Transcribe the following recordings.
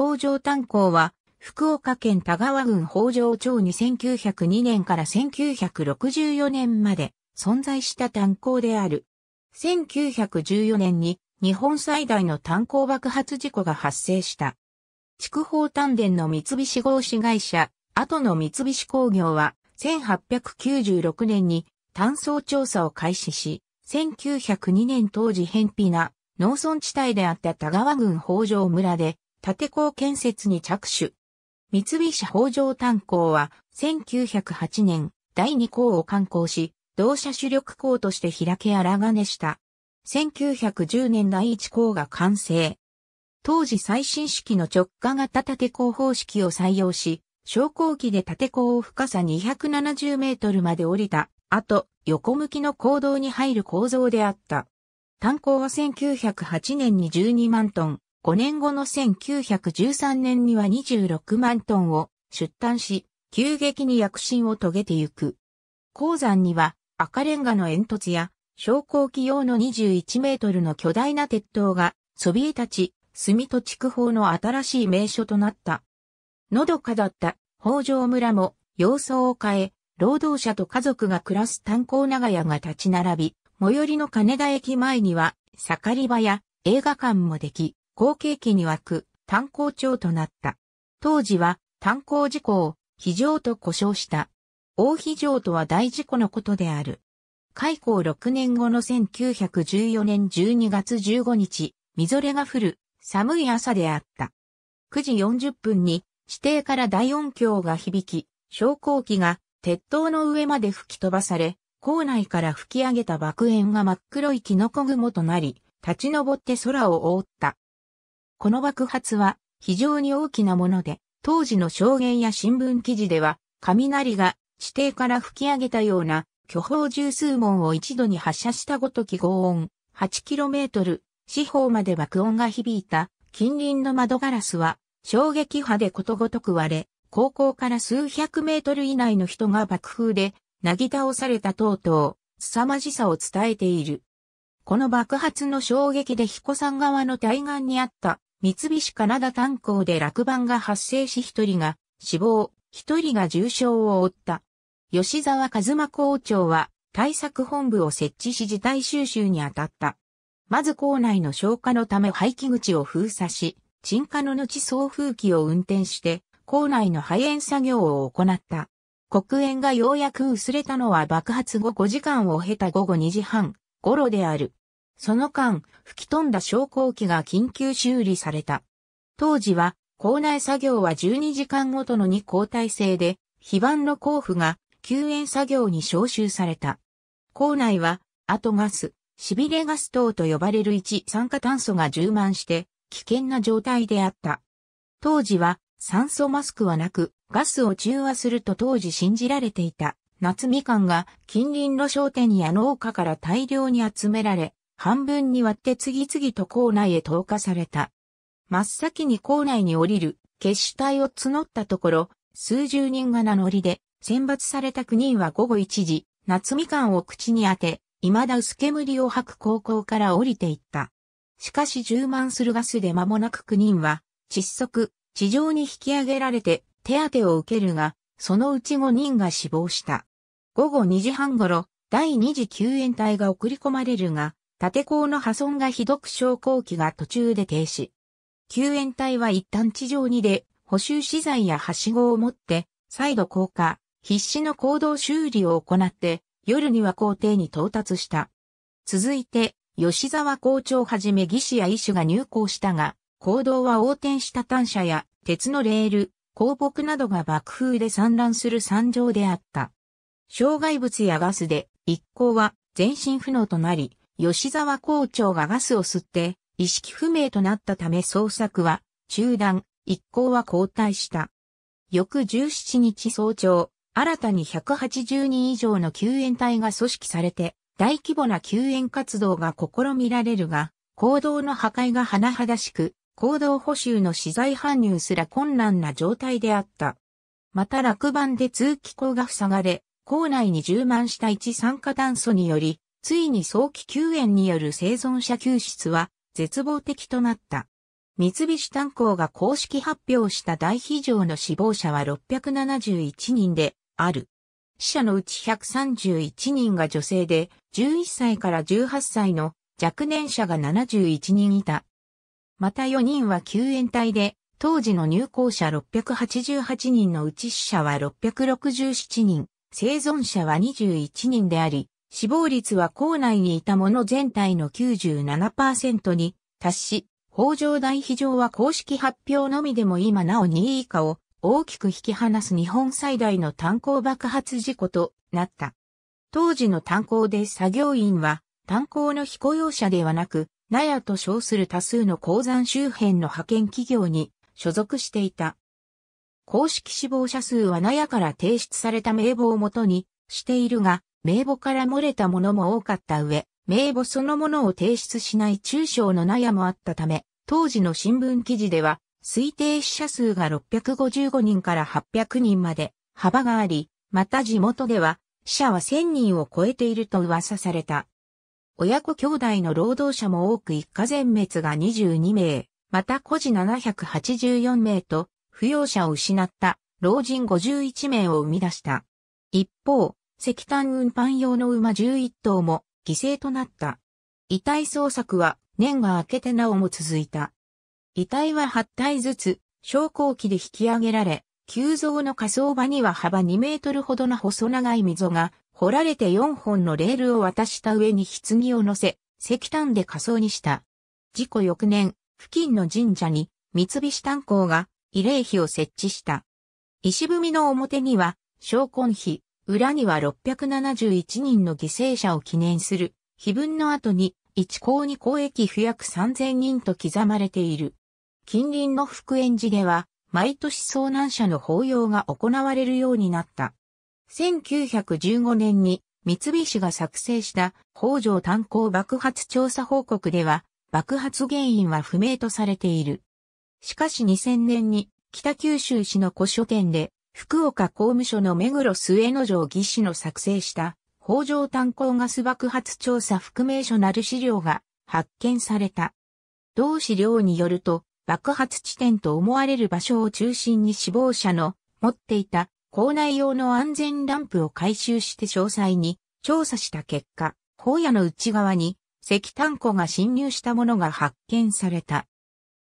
北条炭鉱は、福岡県田川郡北条町に1902年から1964年まで存在した炭鉱である。1914年に日本最大の炭鉱爆発事故が発生した。筑豊炭田の三菱合資会社、後の三菱工業は、1896年に炭層調査を開始し、1902年当時偏僻な農村地帯であった田川郡北条村で縦港建設に着手。三菱北条炭鉱は1908年第二項を観光し、同社主力港として開け荒金した。1910年第一項が完成。当時最新式の直下型縦鋼方式を採用し、昇降機で縦鋼を深さ270メートルまで降りた後、横向きの坑道に入る構造であった。炭鉱は1908年に12万トン、5年後の1913年には26万トンを出炭し、急激に躍進を遂げてゆく。鉱山には赤レンガの煙突や昇降機用の21メートルの巨大な鉄塔がそびえ立ち、住戸築法の新しい名所となった。のどかだった北条村も様相を変え、労働者と家族が暮らす炭鉱長屋が立ち並び、最寄りの金田駅前には、盛り場や映画館もでき、後継期に湧く炭鉱町となった。当時は炭鉱事故を非常と呼称した。大非常とは大事故のことである。開港6年後の1914年12月15日、みぞれが降る寒い朝であった。9時40分に地底から大音響が響き、昇降機が鉄塔の上まで吹き飛ばされ、校内から吹き上げた爆炎が真っ黒いキノコ雲となり、立ち上って空を覆った。この爆発は非常に大きなもので、当時の証言や新聞記事では、雷が地底から吹き上げたような巨峰十数門を一度に発射したごとき轟音、8km 四方まで爆音が響いた近隣の窓ガラスは衝撃波でことごとく割れ、高校から数百メートル以内の人が爆風で、なぎ倒された等々、凄まじさを伝えている。この爆発の衝撃で彦山側の対岸にあった三菱カナダ炭鉱で落盤が発生し一人が死亡、一人が重傷を負った。吉沢和馬校長は対策本部を設置し事態収集に当たった。まず校内の消火のため排気口を封鎖し、沈下の後送風機を運転して、校内の排煙作業を行った。黒煙がようやく薄れたのは爆発後5時間を経た午後2時半頃である。その間、吹き飛んだ昇降機が緊急修理された。当時は、校内作業は12時間ごとの2交代制で、非番の交付が救援作業に招集された。校内は、後ガス、しびれガス等と呼ばれる一酸化炭素が充満して、危険な状態であった。当時は、酸素マスクはなく、ガスを中和すると当時信じられていた。夏みかんが近隣の商店や農家から大量に集められ、半分に割って次々と校内へ投下された。真っ先に校内に降りる決死隊を募ったところ、数十人が名乗りで、選抜された9人は午後1時、夏みかんを口に当て、未だ薄煙を吐く高校から降りていった。しかし充満するガスで間もなく9人は、窒息、地上に引き上げられて手当てを受けるが、そのうち5人が死亡した。午後2時半頃、第2次救援隊が送り込まれるが、縦鋼の破損がひどく昇降機が途中で停止。救援隊は一旦地上にで、補修資材やはしごを持って、再度降下、必死の行動修理を行って、夜には校庭に到達した。続いて、吉沢校長はじめ技師や医師が入校したが、行動は横転した単車や鉄のレール、鉱木などが爆風で散乱する惨状であった。障害物やガスで一行は全身不能となり、吉沢校長がガスを吸って意識不明となったため捜索は中断、一行は交代した。翌17日早朝、新たに180人以上の救援隊が組織されて、大規模な救援活動が試みられるが、行動の破壊が甚だしく、行動補修の資材搬入すら困難な状態であった。また落盤で通気口が塞がれ、校内に充満した一酸化炭素により、ついに早期救援による生存者救出は絶望的となった。三菱炭鉱が公式発表した大非常の死亡者は671人である。死者のうち131人が女性で、11歳から18歳の若年者が71人いた。また4人は救援隊で、当時の入校者688人のうち死者は667人、生存者は21人であり、死亡率は校内にいた者全体の97%に達し、法上大飛上は公式発表のみでも今なお2位以下を大きく引き離す日本最大の炭鉱爆発事故となった。当時の炭鉱で作業員は炭鉱の非雇用者ではなく、納屋と称する多数の鉱山周辺の派遣企業に所属していた。公式死亡者数は納屋から提出された名簿をもとにしているが、名簿から漏れたものも多かった上、名簿そのものを提出しない中小の納屋もあったため、当時の新聞記事では、推定死者数が655人から800人まで幅があり、また地元では死者は1000人を超えていると噂された。親子兄弟の労働者も多く一家全滅が22名、また孤児784名と、扶養者を失った老人51名を生み出した。一方、石炭運搬用の馬11頭も犠牲となった。遺体捜索は年が明けてなおも続いた。遺体は8体ずつ、昇降機で引き上げられ、急増の火葬場には幅2メートルほどの細長い溝が掘られて4本のレールを渡した上に棺を乗せ、石炭で火葬にした。事故翌年、付近の神社に三菱炭鉱が慰霊碑を設置した。石踏みの表には、昇魂碑、裏には671人の犠牲者を記念する、碑文の後に、一校二公駅不約3000人と刻まれている。近隣の福園寺では、毎年遭難者の法要が行われるようになった。1915年に三菱が作成した北条炭鉱爆発調査報告では、爆発原因は不明とされている。しかし2000年に北九州市の古書店で福岡公務所の目黒末の城技師の作成した北条炭鉱ガス爆発調査副名所なる資料が発見された。同資料によると爆発地点と思われる場所を中心に死亡者の持っていた校内用の安全ランプを回収して詳細に調査した結果、荒野の内側に石炭庫が侵入したものが発見された。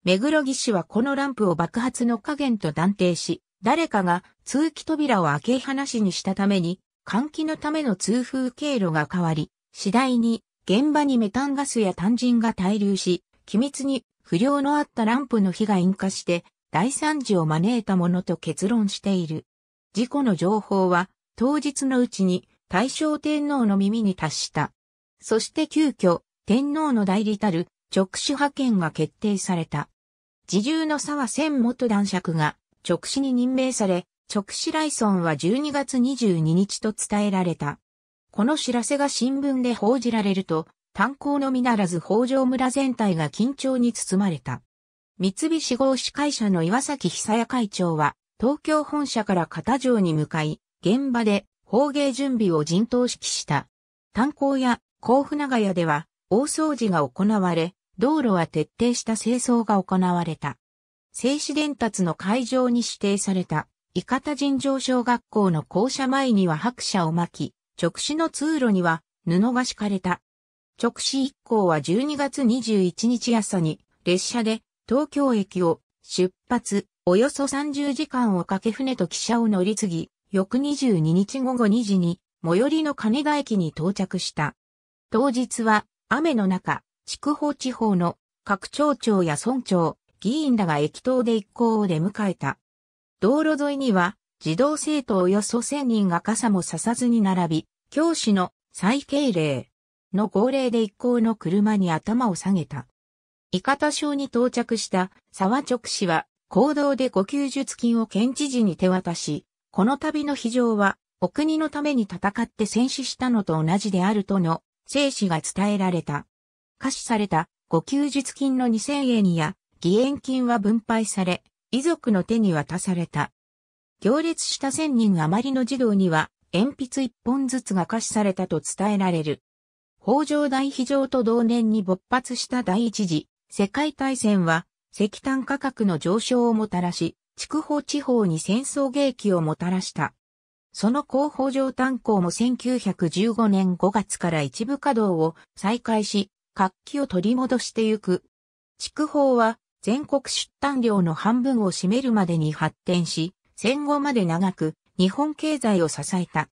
目黒技師はこのランプを爆発の加減と断定し、誰かが通気扉を開け放しにしたために、換気のための通風経路が変わり、次第に現場にメタンガスや炭人が滞留し、機密に不良のあったランプの火が引火して大惨事を招いたものと結論している。事故の情報は当日のうちに大正天皇の耳に達した。そして急遽天皇の代理たる直使派遣が決定された。自重の沢千元男爵が直使に任命され、直使来村は12月22日と伝えられた。この知らせが新聞で報じられると、炭鉱のみならず北条村全体が緊張に包まれた。三菱合資会社の岩崎久屋会長は、東京本社から片城に向かい、現場で法芸準備を陣頭指揮した。炭鉱や甲府長屋では、大掃除が行われ、道路は徹底した清掃が行われた。静止伝達の会場に指定された、伊方尋常小学校の校舎前には白車を巻き、直視の通路には布が敷かれた。直視一行は12月21日朝に列車で東京駅を出発、およそ30時間をかけ船と汽車を乗り継ぎ、翌22日午後2時に最寄りの金田駅に到着した。当日は雨の中、筑豊地方の各町長や村長、議員らが駅頭で一行を出迎えた。道路沿いには、児童生徒およそ千人が傘もささずに並び、教師の再敬礼の号令で一行の車に頭を下げた。伊方省に到着した沢直氏は、行動でご休術金を県知事に手渡し、この度の非常は、お国のために戦って戦死したのと同じであるとの、生死が伝えられた。可視された、ご休日金の2000円や、義援金は分配され、遺族の手に渡された。行列した千人余りの児童には、鉛筆一本ずつが貸しされたと伝えられる。北条大非常と同年に勃発した第一次世界大戦は、石炭価格の上昇をもたらし、筑豊地方に戦争芸機をもたらした。その後北条炭鉱も1915年5月から一部稼働を再開し、活気を取り戻してゆく。筑豊は全国出産量の半分を占めるまでに発展し、戦後まで長く日本経済を支えた。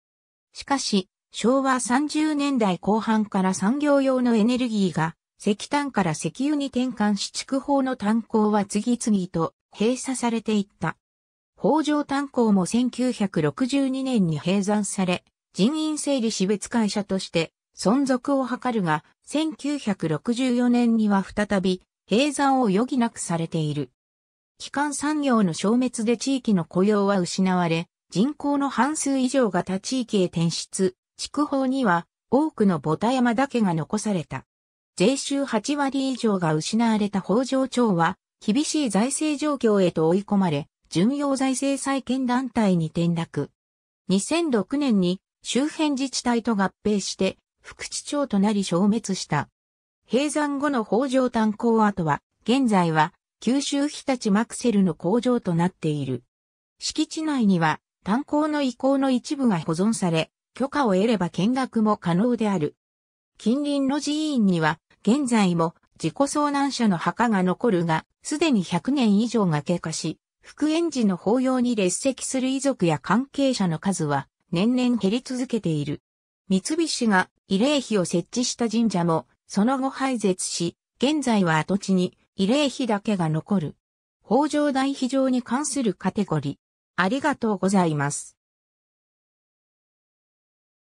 しかし、昭和30年代後半から産業用のエネルギーが石炭から石油に転換し筑豊の炭鉱は次々と閉鎖されていった。北条炭鉱も1962年に閉山され、人員整理死別会社として存続を図るが、1964年には再び閉山を余儀なくされている。基幹産業の消滅で地域の雇用は失われ、人口の半数以上が他地域へ転出、筑豊には多くのボタ山だけが残された。税収8割以上が失われた北条町は、厳しい財政状況へと追い込まれ、巡洋財政再建団体に転落。2006年に周辺自治体と合併して、副地町となり消滅した。閉山後の北条炭鉱跡は、現在は九州日立マクセルの工場となっている。敷地内には炭鉱の遺構の一部が保存され、許可を得れば見学も可能である。近隣の寺院には、現在も自己遭難者の墓が残るが、すでに100年以上が経過し、福縁寺の法要に列席する遺族や関係者の数は年々減り続けている。三菱が慰霊碑を設置した神社もその後廃絶し、現在は跡地に慰霊碑だけが残る。北条大非常に関するカテゴリー。ありがとうございます。